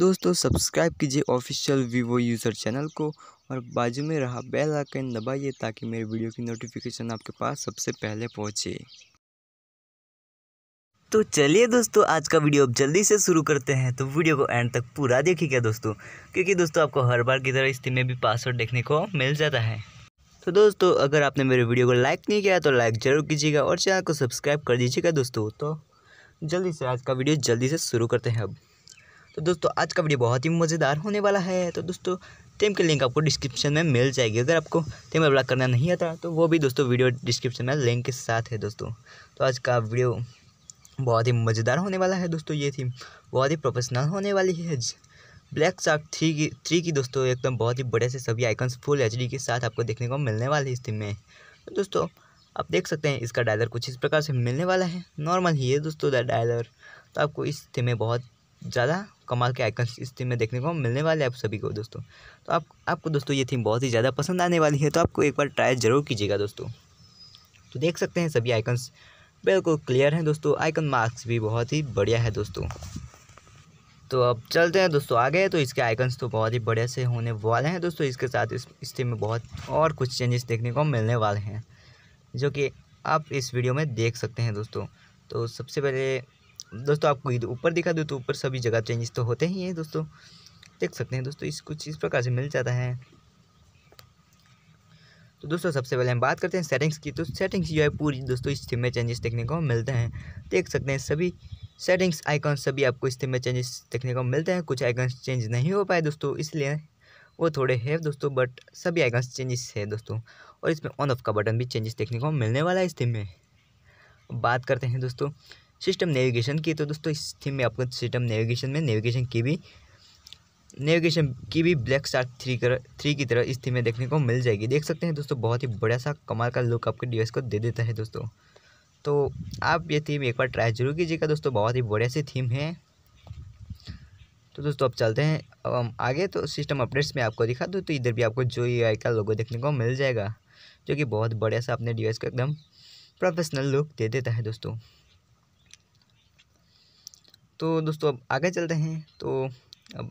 दोस्तों सब्सक्राइब कीजिए official Vivo user channel को और बाजू में रहा बेल आइकन दबाइए ताकि मेरे वीडियो की नोटिफिकेशन आपके पास सबसे पहले पहुंचे तो चलिए दोस्तों आज का वीडियो अब जल्दी से शुरू करते हैं तो वीडियो को एंड तक पूरा देखिएगा दोस्तों क्योंकि दोस्तों आपको हर बार की तरह इस में भी पासवर्ड देखने को मिल जाता है तो दोस्तों अगर आपने मेरे वीडियो को लाइक नहीं किया तो लाइक ज़रूर कीजिएगा और चैनल को सब्सक्राइब कर दीजिएगा दोस्तों तो जल्दी से आज का वीडियो जल्दी से शुरू करते हैं अब तो दोस्तों आज का वीडियो बहुत ही मज़ेदार होने वाला है तो दोस्तों टेम की लिंक आपको डिस्क्रिप्शन में मिल जाएगी अगर आपको टेम अप्लाई करना नहीं आता तो वो भी दोस्तों वीडियो डिस्क्रिप्शन में लिंक के साथ है दोस्तों तो आज का वीडियो बहुत ही मज़ेदार होने वाला है दोस्तों ये थीम बहुत ही प्रोफेशनल होने वाली है ब्लैक शार्क थ्री की थ्री की दोस्तों एकदम बहुत ही बड़े से सभी आइकन्स फुल एच के साथ आपको देखने को मिलने वाले इस थीम में तो दोस्तों आप देख सकते हैं इसका डायलर कुछ इस प्रकार से मिलने वाला है नॉर्मल ही है दोस्तों डायलर तो आपको इस थीम में बहुत ज़्यादा कमाल के आइकन इस थीम में देखने को मिलने वाले आप सभी को दोस्तों तो आप आपको दोस्तों ये थीम बहुत ही ज़्यादा पसंद आने वाली है तो आपको एक बार ट्राई ज़रूर कीजिएगा दोस्तों तो देख सकते हैं सभी आइकन्स बिल्कुल क्लियर हैं दोस्तों आइकन मार्क्स भी बहुत ही बढ़िया है दोस्तों तो अब चलते हैं दोस्तों आगे तो इसके आइकन्स तो बहुत ही बढ़िया से होने वाले हैं दोस्तों इसके साथ इस इस थीम में बहुत और कुछ चेंजेस देखने को मिलने वाले हैं जो कि आप इस वीडियो में देख सकते हैं दोस्तों तो सबसे पहले दोस्तों आपको ऊपर दिखा दूँ तो ऊपर सभी जगह चेंजेस तो होते ही हैं दोस्तों देख सकते हैं दोस्तों इस कुछ इस प्रकार से मिल जाता है तो दोस्तों सबसे पहले हम बात करते हैं सेटिंग्स की तो सेटिंग्स जो है पूरी दोस्तों इस थीम में चेंजेस देखने को मिलते हैं देख सकते हैं सभी सेटिंग्स आइकॉन सभी आपको इस थीम में चेंजेस देखने को मिलते हैं कुछ आइकॉन्स चेंज नहीं हो पाए दोस्तों इसलिए वो थोड़े हैं दोस्तों बट सभी आइकॉन्स चेंजेस है दोस्तों और इसमें ऑन ऑफ का बटन भी चेंजेस देखने को मिलने वाला है इस थीम में बात करते हैं दोस्तों सिस्टम नेविगेशन की तो दोस्तों इस थीम में आपको सिस्टम नेविगेशन में नेविगेशन की भी नेविगेशन की भी ब्लैक स्टार थ्री कर थ्री की तरह इस थीम में देखने को मिल जाएगी देख सकते हैं दोस्तों बहुत ही बड़ा सा कमाल का लुक आपके डिवाइस को दे देता है दोस्तों तो आप ये थीम एक बार ट्राई जरूर कीजिएगा दोस्तों बहुत ही बढ़िया सी थीम है तो दोस्तों अब चलते हैं अब हम आगे तो सिस्टम अपडेट्स में आपको दिखा दूँ तो इधर भी आपको जो आई का लोगो देखने को मिल जाएगा जो कि बहुत बढ़िया सा अपने डिवाइस को एकदम प्रोफेशनल लुक दे देता है दोस्तों तो दोस्तों अब आगे चलते हैं तो अब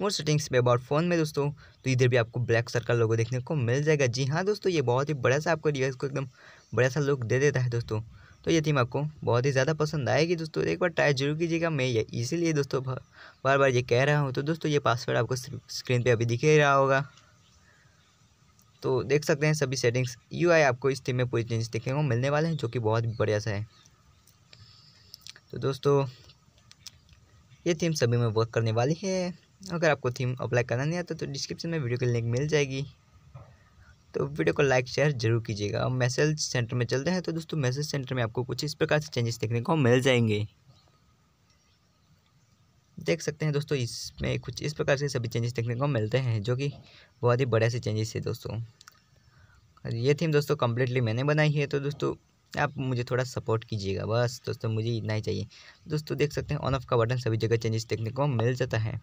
मोर सेटिंग्स में अबाउट फ़ोन में दोस्तों तो इधर भी आपको ब्लैक सर्कल लोगो देखने को मिल जाएगा जी हाँ दोस्तों ये बहुत ही बड़ा सा आपको डिवाइस को एकदम बड़ा सा लुक दे देता है दोस्तों तो ये थीम आपको बहुत ही ज़्यादा पसंद आएगी दोस्तों एक बार ट्राई जरूर कीजिएगा मैं ये इसीलिए दोस्तों बार बार ये कह रहा हूँ तो दोस्तों ये पासवर्ड आपको स्क्रीन पर अभी दिख ही रहा होगा तो देख सकते हैं सभी सेटिंग्स यू आपको इस थीम में पूरी चेंज देखने को मिलने वाले हैं जो कि बहुत बढ़िया सा है तो दोस्तों ये थीम सभी में वर्क करने वाली है अगर आपको थीम अप्लाई करना नहीं आता तो डिस्क्रिप्शन में वीडियो की लिंक मिल जाएगी तो वीडियो को लाइक शेयर जरूर कीजिएगा अब मैसेज सेंटर में चलते हैं तो दोस्तों मैसेज सेंटर में आपको कुछ इस प्रकार से चेंजेस देखने को मिल जाएंगे देख सकते हैं दोस्तों इसमें कुछ इस प्रकार से सभी चेंजेस देखने को मिलते हैं जो कि बहुत ही बड़े से चेंजेस है दोस्तों ये थीम दोस्तों कम्प्लीटली मैंने बनाई है तो दोस्तों आप मुझे थोड़ा सपोर्ट कीजिएगा बस दोस्तों मुझे इतना ही चाहिए दोस्तों देख सकते हैं ऑन ऑफ का बटन सभी जगह चेंजेस देखने को मिल जाता है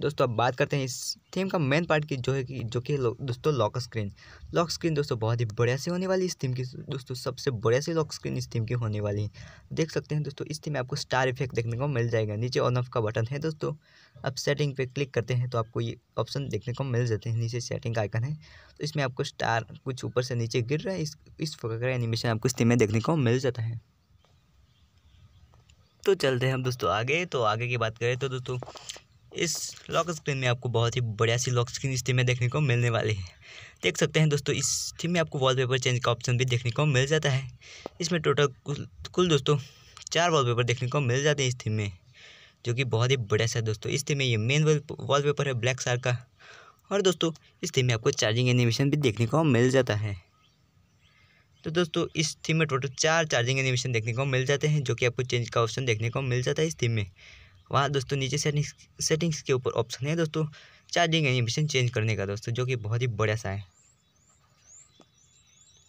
दोस्तों अब बात करते हैं इस थीम का मेन पार्ट की जो है कि जो कि दोस्तों लॉक स्क्रीन लॉक स्क्रीन दोस्तों बहुत ही बढ़िया से होने वाली इस थीम की दोस्तों सबसे बढ़िया से लॉक स्क्रीन इस थीम की होने वाली है देख सकते हैं दोस्तों इस थीम में आपको स्टार इफेक्ट देखने को मिल जाएगा नीचे ऑन ऑफ का बटन है दोस्तों आप सेटिंग पे क्लिक करते हैं तो आपको ये ऑप्शन देखने को मिल जाते हैं नीचे सेटिंग का आइकन है तो इसमें आपको स्टार कुछ ऊपर से नीचे गिर रहा है इस इस प्रकार का एनिमेशन आपको इस थीम में देखने को मिल जाता है तो चलते हैं हम दोस्तों आगे तो आगे की बात करें तो दोस्तों इस लॉक स्क्रीन में आपको बहुत ही बढ़िया सी लॉक स्क्रीन इस थीम में देखने को मिलने वाली है देख सकते हैं दोस्तों इस थीम में आपको वॉलपेपर चेंज का ऑप्शन भी देखने को मिल जाता है इसमें टोटल कुल कुल दोस्तों चार वॉलपेपर देखने को मिल जाते हैं इस थीम में जो कि बहुत ही बढ़िया सा दोस्तों इस थीम में ये मेन पेपर है ब्लैक सार का और दोस्तों इस थीम में आपको चार्जिंग एनिमेशन भी देखने को मिल जाता है तो दोस्तों इस थीम में टोटल चार चार्जिंग एनिमेशन देखने को मिल जाते हैं जो कि आपको चेंज का ऑप्शन देखने को मिल जाता है इस थीम में वहाँ दोस्तों नीचे सेटिंग्स सेटिंग्स के ऊपर ऑप्शन है दोस्तों चार्जिंग एनिमेशन चेंज करने का दोस्तों जो कि बहुत ही बढ़िया सा है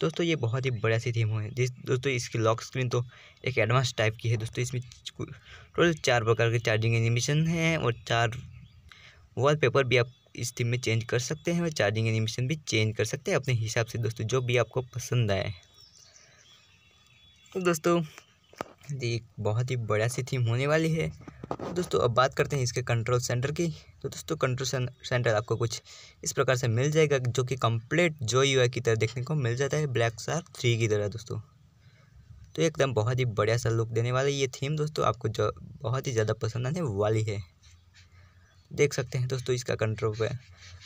दोस्तों ये बहुत ही बढ़िया सी थीम है जिस दोस्तों इसकी लॉक स्क्रीन तो एक एडवांस टाइप की है दोस्तों इसमें टोटल चार प्रकार के चार्जिंग एनिमेशन हैं और चार वॉलपेपर भी आप इस थीम में चेंज कर सकते हैं और चार्जिंग एनिमेशन भी चेंज कर सकते हैं अपने हिसाब से दोस्तों जो भी आपको पसंद आए तो दोस्तों ये बहुत ही बढ़िया सी थीम होने वाली है दोस्तों अब बात करते हैं इसके कंट्रोल सेंटर की तो दोस्तों कंट्रोल सेंटर आपको कुछ इस प्रकार से मिल जाएगा जो कि कंप्लीट जो यू की तरह देखने को मिल जाता है ब्लैक स्टार थ्री की तरह दोस्तों तो एकदम बहुत ही बढ़िया सा लुक देने वाला ये थीम दोस्तों आपको जो बहुत ही ज़्यादा पसंद आने वाली है देख सकते हैं दोस्तों इसका कंट्रोल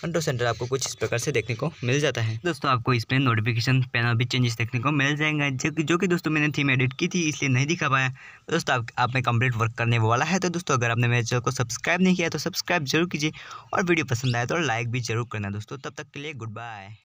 कंट्रोल सेंटर आपको कुछ इस प्रकार से देखने को मिल जाता है दोस्तों आपको इस पर नोटिफिकेशन पैनल भी चेंजेस देखने को मिल जाएंगे जो कि जो कि दोस्तों मैंने थीम एडिट की थी इसलिए नहीं दिखा पाया दोस्तों आप आप में कंप्लीट वर्क करने वाला है तो दोस्तों अगर आपने मेरे चैनल को सब्सक्राइब नहीं किया तो सब्सक्राइब जरूर कीजिए और वीडियो पसंद आए तो लाइक भी जरूर करना दोस्तों तब तक के लिए गुड बाय